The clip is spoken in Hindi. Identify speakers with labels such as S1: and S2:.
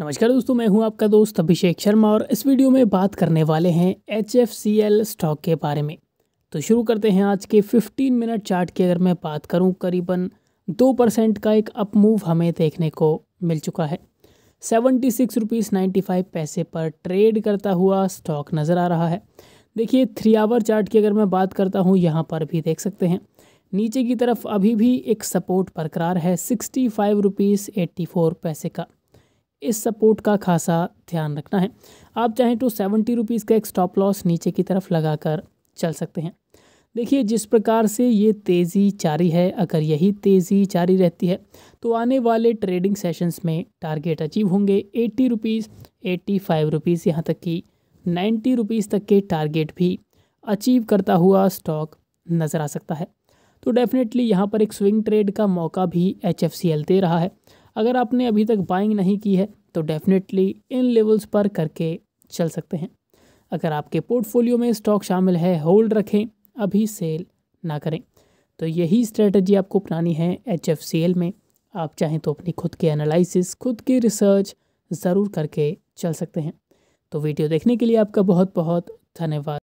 S1: नमस्कार दोस्तों मैं हूं आपका दोस्त अभिषेक शर्मा और इस वीडियो में बात करने वाले हैं एच स्टॉक के बारे में तो शुरू करते हैं आज के 15 मिनट चार्ट की अगर मैं बात करूं करीबन दो परसेंट का एक अप मूव हमें देखने को मिल चुका है seventy six rupees ninety five पैसे पर ट्रेड करता हुआ स्टॉक नज़र आ रहा है देखिए थ्री आवर चार्ट की अगर मैं बात करता हूँ यहाँ पर भी देख सकते हैं नीचे की तरफ अभी भी एक सपोर्ट बरकरार है sixty five rupees eighty four पैसे का इस सपोर्ट का खासा ध्यान रखना है आप चाहें तो सेवेंटी रुपीज़ का एक स्टॉप लॉस नीचे की तरफ लगाकर चल सकते हैं देखिए जिस प्रकार से ये तेज़ी जारी है अगर यही तेज़ी जारी रहती है तो आने वाले ट्रेडिंग सेशंस में टारगेट अचीव होंगे eighty rupees eighty five rupees यहाँ तक कि नाइन्टी रुपीज़ तक के टारगेट भी अचीव करता हुआ स्टॉक नज़र आ सकता है तो डेफ़िनेटली यहाँ पर एक स्विंग ट्रेड का मौका भी एच दे रहा है अगर आपने अभी तक बाइंग नहीं की है तो डेफिनेटली इन लेवल्स पर करके चल सकते हैं अगर आपके पोर्टफोलियो में स्टॉक शामिल है होल्ड रखें अभी सेल ना करें तो यही स्ट्रेटजी आपको अपनानी है एच एफ सी एल में आप चाहें तो अपनी खुद के एनालिसिस खुद की रिसर्च ज़रूर करके चल सकते हैं तो वीडियो देखने के लिए आपका बहुत बहुत धन्यवाद